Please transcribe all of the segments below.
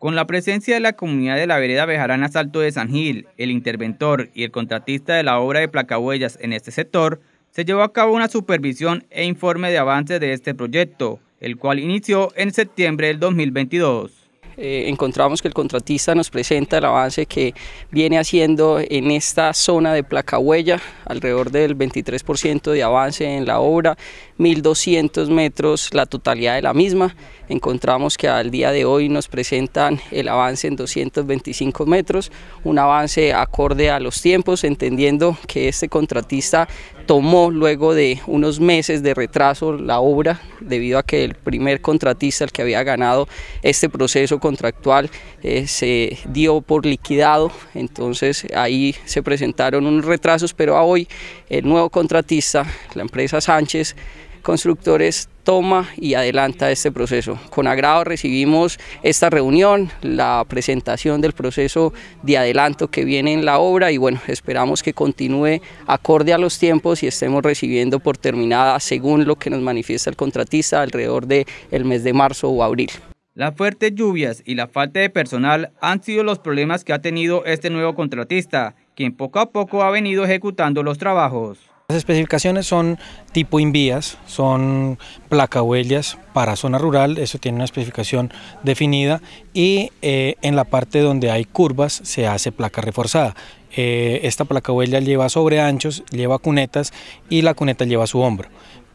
Con la presencia de la comunidad de la vereda Bejarana Salto de San Gil, el interventor y el contratista de la obra de placahuellas en este sector, se llevó a cabo una supervisión e informe de avance de este proyecto, el cual inició en septiembre del 2022. Eh, encontramos que el contratista nos presenta el avance que viene haciendo en esta zona de Placahuella, alrededor del 23% de avance en la obra, 1.200 metros la totalidad de la misma. Encontramos que al día de hoy nos presentan el avance en 225 metros, un avance acorde a los tiempos, entendiendo que este contratista tomó luego de unos meses de retraso la obra debido a que el primer contratista, el que había ganado este proceso contractual, eh, se dio por liquidado, entonces ahí se presentaron unos retrasos, pero a hoy el nuevo contratista, la empresa Sánchez, Constructores toma y adelanta este proceso. Con agrado recibimos esta reunión, la presentación del proceso de adelanto que viene en la obra y bueno, esperamos que continúe acorde a los tiempos y estemos recibiendo por terminada, según lo que nos manifiesta el contratista, alrededor del el mes de marzo o abril. Las fuertes lluvias y la falta de personal han sido los problemas que ha tenido este nuevo contratista, quien poco a poco ha venido ejecutando los trabajos. Las especificaciones son tipo invías, son placa huellas para zona rural, eso tiene una especificación definida y eh, en la parte donde hay curvas se hace placa reforzada. Eh, esta placa huella lleva sobre anchos, lleva cunetas y la cuneta lleva su hombro.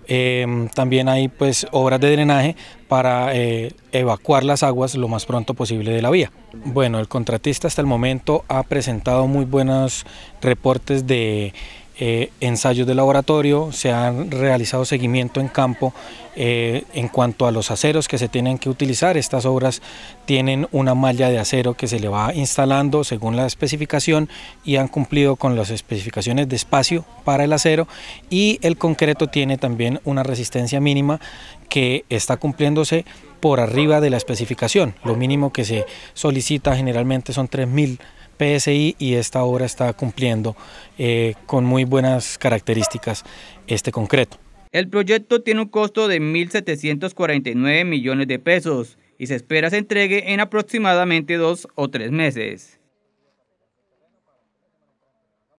Em, también hay pues obras de drenaje para eh, evacuar las aguas lo más pronto posible de la vía. Bueno, el contratista hasta el momento ha presentado muy buenos reportes de eh, ensayos de laboratorio, se han realizado seguimiento en campo eh, en cuanto a los aceros que se tienen que utilizar. Estas obras tienen una malla de acero que se le va instalando según la especificación y han cumplido con las especificaciones de espacio para el acero y el concreto tiene también una resistencia mínima que está cumpliéndose por arriba de la especificación. Lo mínimo que se solicita generalmente son 3000 PSI y esta obra está cumpliendo eh, con muy buenas características este concreto. El proyecto tiene un costo de 1.749 millones de pesos y se espera se entregue en aproximadamente dos o tres meses.